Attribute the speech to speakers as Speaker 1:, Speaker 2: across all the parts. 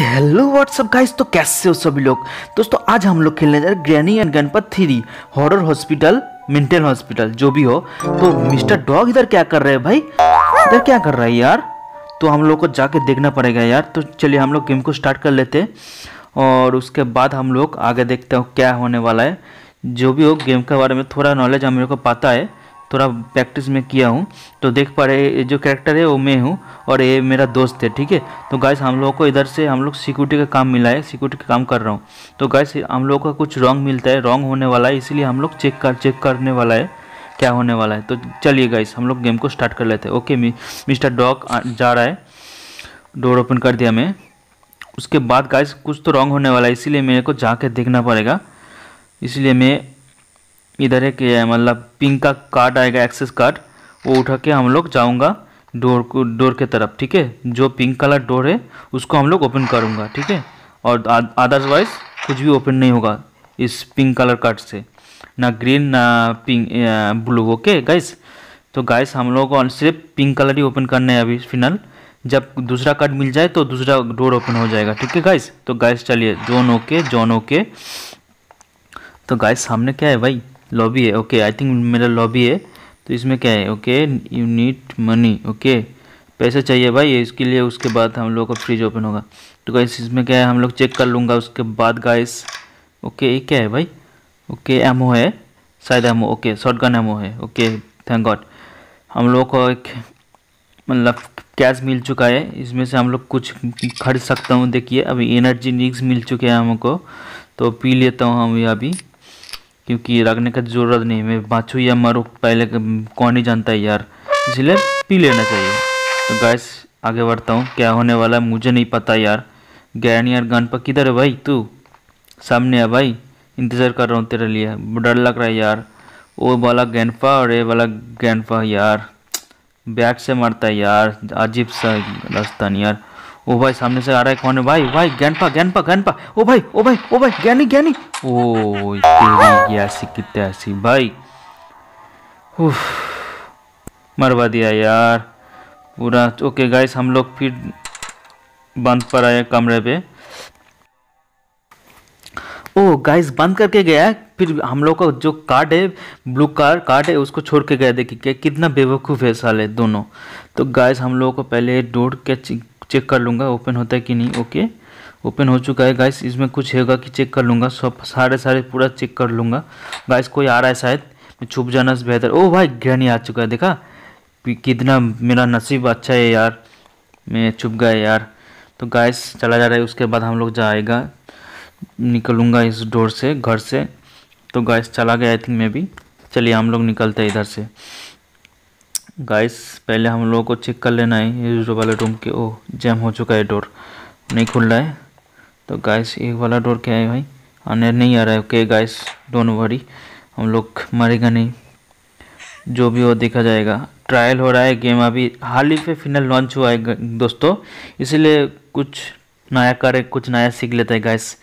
Speaker 1: Hello what's up guys तो कैसे हो सभी लोग दोस्तों आज हम लोग खेलने जा रहे ग्रैनी एंड गणपत three horror hospital mental hospital जो भी हो तो मिस्टर डॉग इधर क्या कर रहे हैं भाई इधर क्या कर रहा है यार तो हम लोग को जाके देखना पड़ेगा यार तो चलिए हम लोग गेम को स्टार्ट कर लेते और उसके बाद हम लोग आगे देखते हो क्या होने वाला है जो भी हो गेम के बारे में थोड़ा नॉलेज हम लोग को पता है थोड़ा प्रैक्टिस में किया हूँ तो देख पा रहे जो कैरेक्टर है वो मैं हूँ और ये मेरा दोस्त है ठीक है तो गाइस हम लोगों को इधर से हम लोग सिक्योरिटी का काम मिला है सिक्योरिटी का काम कर रहा हूँ तो गाइस हम लोगों का कुछ रॉन्ग मिलता है रॉन्ग होने वाला है इसीलिए हम लोग चेक कर चेक करने वाला है क्या होने वाला है तो चलिए गाइस हम लोग गेम को स्टार्ट कर लेते हैं ओके मिस्टर डॉग जा रहा है डोर ओपन कर दिया मैं उसके बाद गाइस कुछ तो रॉन्ग होने वाला है इसीलिए मेरे को जाके देखना पड़ेगा इसलिए मैं इधर एक मतलब पिंक का कार्ड आएगा एक्सेस कार्ड वो उठा के हम लोग जाऊँगा डोर को डोर के तरफ ठीक है जो पिंक कलर डोर है उसको हम लोग ओपन करूँगा ठीक है और अदरवाइज कुछ भी ओपन नहीं होगा इस पिंक कलर कार्ड से ना ग्रीन ना पिंक ब्लू ओके गाइस तो गाइस हम लोगों को सिर्फ पिंक कलर ही ओपन करना है अभी फिनल जब दूसरा कार्ड मिल जाए तो दूसरा डोर ओपन हो जाएगा ठीक है गाइस तो गाइस चलिए जोन ओके जॉन ओके तो गाइस सामने क्या है भाई लॉबी है ओके आई थिंक मेरा लॉबी है तो इसमें क्या है okay you need money okay पैसा चाहिए भाई इसके लिए उसके बाद हम लोग का फ्रिज ओपन होगा तो गाइस इसमें क्या है हम लोग चेक कर लूँगा उसके बाद गाइस ओके ये क्या है भाई ओके एमओ है शायद ammo okay short gun ammo है ओके थैंक गॉड हम लोग को एक मतलब कैश मिल चुका है इसमें से हम लोग कुछ खरीद सकता हूँ देखिए अभी एनर्जी निक्स मिल चुके हैं हमको तो पी लेता हूँ हम अभी क्योंकि रखने का ज़रूरत नहीं मैं बाँचू या मरू पहले कौन ही जानता है यार इसलिए पी लेना चाहिए तो गैस आगे बढ़ता हूँ क्या होने वाला है मुझे नहीं पता यार गैन यार गन पर किधर है भाई तू सामने है भाई इंतज़ार कर रहा हूँ तेरे लिए डर लग रहा है यार वो वाला गैनफा और ये वाला गैनफा यार बैग से मारता है यार अजीब सा रास्ता नहीं यार ओ भाई सामने से आ रहा है कौन है भाई भाई गैनपा गैनपा गैनपा ओ भाई ओ भाई ओ भाई ज्ञानी ज्ञानी ओ तेरी गैसी की तैसी भाई उफ मरवा दिया यार पूरा ओके गाइस हम लोग फिर बंद पर आए कमरे पे ओ गाइस बंद करके गया फिर हम लोग का जो कार्ड है ब्लू कार कार्ड है उसको छोड़ के गया देखिए कितना बेवकूफ़ है साले दोनों तो गाइस हम लोगों को पहले डोर के चेक कर लूँगा ओपन होता है कि नहीं ओके ओपन हो चुका है गाइस इसमें कुछ होगा कि चेक कर लूँगा सब सारे सारे पूरा चेक कर लूँगा गाइस कोई आ रहा है शायद मैं छुप जाना से बेहतर ओ भाई ग्रहणी आ चुका है देखा कितना मेरा नसीब अच्छा है यार मैं छुप गया यार तो गाइस चला जा रहा है उसके बाद हम लोग जाएगा निकलूँगा इस डोर से घर से तो गाइस चला गया आई थिंक मैं भी चलिए हम लोग निकलते हैं इधर से गाइस पहले हम लोगों को चेक कर लेना है ये जो वाला रूम के ओ जैम हो चुका है डोर नहीं खुल रहा है तो गाइस एक वाला डोर क्या है भाई अंदर हाँ, नहीं आ रहा है ओके गाइस डोंट वरी हम लोग मरेगा नहीं जो भी हो देखा जाएगा ट्रायल हो रहा है गेम अभी हाल ही पे फिनल लॉन्च हुआ है दोस्तों इसीलिए कुछ नया करे कुछ नया सीख लेता है गाइस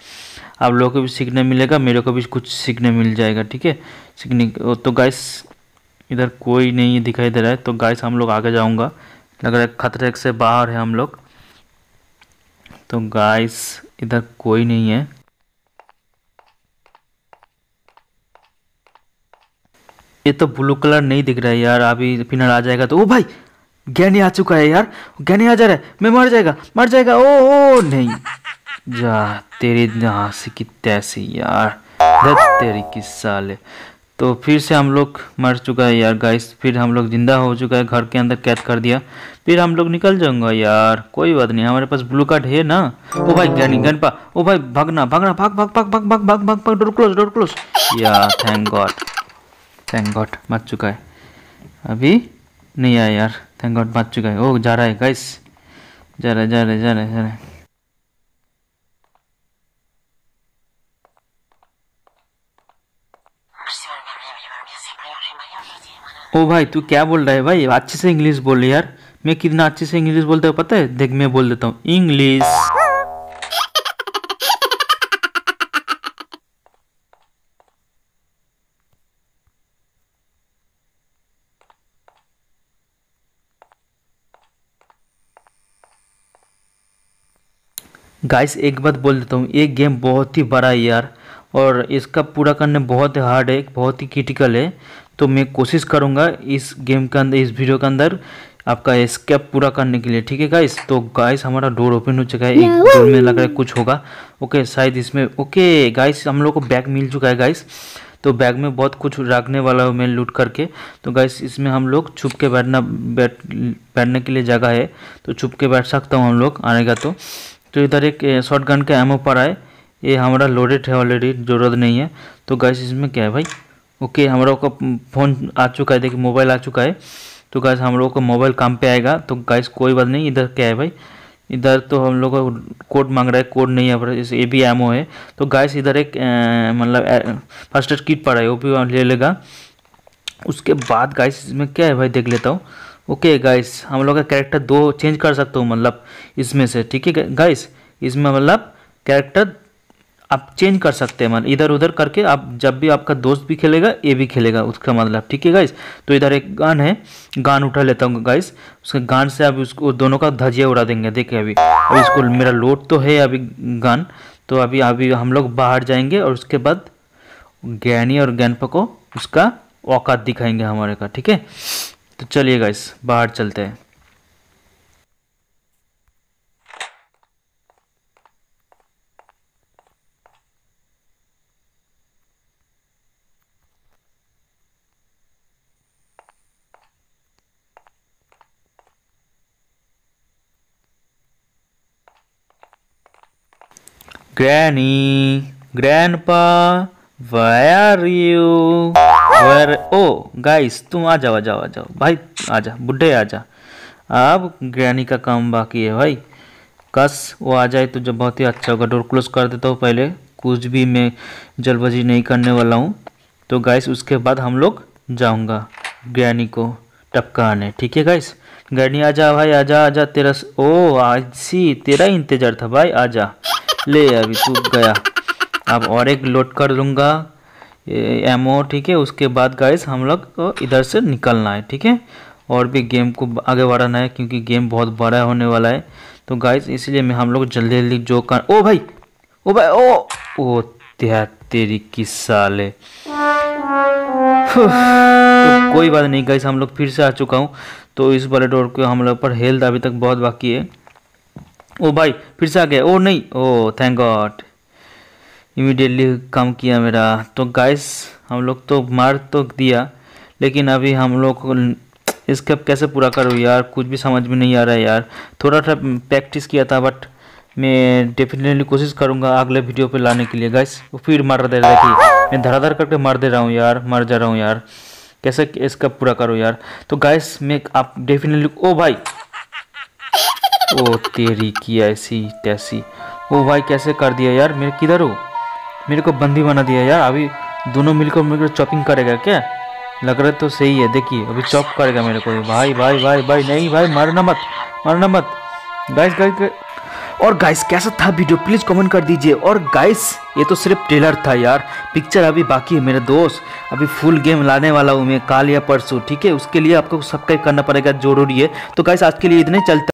Speaker 1: आप लोगों को भी सीखने मिलेगा मेरे को भी कुछ सीखने मिल जाएगा ठीक है सीखने तो गाइस इधर कोई नहीं दिखाई दे रहा है तो गाइस हम लोग आगे जाऊंगा लग रहा है खतरे से बाहर है हम लोग तो गाइस इधर कोई नहीं है ये तो ब्लू कलर नहीं दिख रहा है यार अभी फिनर आ जाएगा तो ओ भाई ज्ञानी आ चुका है यार ज्ञानी आ जा रहा है मैं मर जाएगा मर जाएगा ओ ओ नहीं जा तेरी नहासी की तैसी यार तेरी किस्सा ले तो फिर से हम लोग मर चुका है यार गाइस फिर हम लोग ज़िंदा हो चुका है घर के अंदर कैद कर दिया फिर हम लोग निकल जाऊंगा यार कोई बात नहीं हमारे पास ब्लू कार्ड है ना ओ भाई गनी गनपा ओ भाई भागना भागना भाग भाग भाग भाग भाग भाग भाग भाग डोर क्लोज डोर क्लोज यार थैंक गॉड थैंक गॉड मर चुका है अभी नहीं आया यार थैंक गॉड मर चुका है ओ जा रहा है गाइस जा रहा है जा रहा है जा रहा है जा रहा है ओ भाई तू क्या बोल रहा है भाई अच्छे से इंग्लिश बोल यार मैं कितना अच्छे से इंग्लिश बोलता हूँ पता है देख मैं बोल देता हूँ इंग्लिश गाइस एक बात बोल देता हूँ ये गेम बहुत ही बड़ा है यार और इसका पूरा करने बहुत हार्ड है बहुत ही क्रिटिकल है तो मैं कोशिश करूँगा इस गेम के अंदर इस वीडियो के अंदर आपका स्केप पूरा करने के लिए ठीक है गाइस तो गाइस हमारा डोर ओपन हो चुका है एक डोर में लग रहा है कुछ होगा ओके शायद इसमें ओके गाइस हम लोग को बैग मिल चुका है गाइस तो बैग में बहुत कुछ रखने वाला हूँ मैं लूट करके तो गाइस इसमें हम लोग छुप के बैठना बैठ बैठने के लिए जगह है तो छुप के बैठ सकता हूँ हम लोग आएगा तो तो इधर एक शॉर्ट eh, गन का एमओ पर आए ये हमारा लोडेड है ऑलरेडी ज़रूरत नहीं है तो गाइस इसमें क्या है भाई ओके हम लोग का फ़ोन आ चुका है देखिए मोबाइल आ चुका है तो गैस हम लोग का मोबाइल काम पे आएगा तो गैस कोई बात नहीं इधर क्या है भाई इधर तो हम लोग का कोड मांग रहा है कोड नहीं है जैसे ए बी एम ओ है तो गैस इधर एक मतलब फर्स्ट एड किट पड़ा है वो भी ले लेगा उसके बाद गाइस इसमें क्या है भाई देख लेता हूँ ओके गाइस हम लोग का कैरेक्टर दो चेंज कर सकता हूँ मतलब इसमें से ठीक है गाइस इसमें मतलब कैरेक्टर आप चेंज कर सकते हैं मतलब इधर उधर करके आप जब भी आपका दोस्त भी खेलेगा ये भी खेलेगा उसका मतलब ठीक है गाइस तो इधर एक गान है गान उठा लेता हूँ गाइस उसके गान से आप उसको दोनों का धजिया उड़ा देंगे देखिए अभी अभी इसको मेरा लोड तो है अभी गान तो अभी अभी हम लोग बाहर जाएंगे और उसके बाद ज्ञानी और ज्ञानपा को उसका औकात दिखाएंगे हमारे का ठीक है तो चलिए गाइस बाहर चलते हैं Granny, Grandpa, where are you? Where? Oh, guys, तुम आ जाओ आ जाओ आ जाओ भाई आ जा बुढ़े आ जा अब ग्रैनी का काम बाकी है भाई कस वो आ जाए तो जब बहुत ही अच्छा होगा डोर क्लोज कर देता हूँ पहले कुछ भी मैं जल्दबाजी नहीं करने वाला हूँ तो गाइस उसके बाद हम लोग जाऊँगा ग्रैनी को टपकाने ठीक है गाइस ग्रैनी आ जा भाई आ जा आ जा तेरा ओ आज सी तेरा इंतज़ार था भाई आ जा ले अभी तू गया अब और एक लोड कर लूँगा एमओ ठीक है उसके बाद गाइस हम लोग को इधर से निकलना है ठीक है और भी गेम को आगे बढ़ाना है क्योंकि गेम बहुत बड़ा होने वाला है तो गाइस इसलिए मैं हम लोग जल्दी जल्दी जो कर ओ भाई ओ भाई ओ ओ त्या तेरी किस्सा ले तो कोई बात नहीं गाइस हम लोग फिर से आ चुका हूँ तो इस वाले डोर के हम लोग पर हेल्थ अभी तक बहुत बाकी है ओ भाई फिर से आ गया ओ नहीं ओ थैंक गॉड इमीडिएटली काम किया मेरा तो गाइस हम लोग तो मार तो दिया लेकिन अभी हम लोग इसके अब कैसे पूरा करो यार कुछ भी समझ में नहीं आ रहा है यार थोड़ा सा प्रैक्टिस किया था बट मैं डेफिनेटली कोशिश करूँगा अगले वीडियो पे लाने के लिए गाइस फिर मार दे रहा थी मैं धराधर करके मार दे रहा हूँ यार मर जा रहा हूँ यार कैसे इसका पूरा करो यार तो गाइस मैं आप डेफिनेटली ओ भाई ओ तेरी की ऐसी तैसी ओ भाई कैसे कर दिया यार मेरे किधर हो मेरे को बंदी बना दिया यार अभी दोनों मिलकर मेरे को चॉपिंग करेगा क्या लग रहा तो सही है देखिए अभी चॉप करेगा मेरे को भाई भाई भाई भाई नहीं भाई मरना मत मरना मत गाइस गाइस और गाइस कैसा था वीडियो प्लीज़ कमेंट कर दीजिए और गाइस ये तो सिर्फ ट्रेलर था यार पिक्चर अभी बाकी है मेरे दोस्त अभी फुल गेम लाने वाला हूँ मैं काल या परसों ठीक है उसके लिए आपको सब्सक्राइब करना पड़ेगा जरूरी है तो गाइस आज के लिए इतने चलते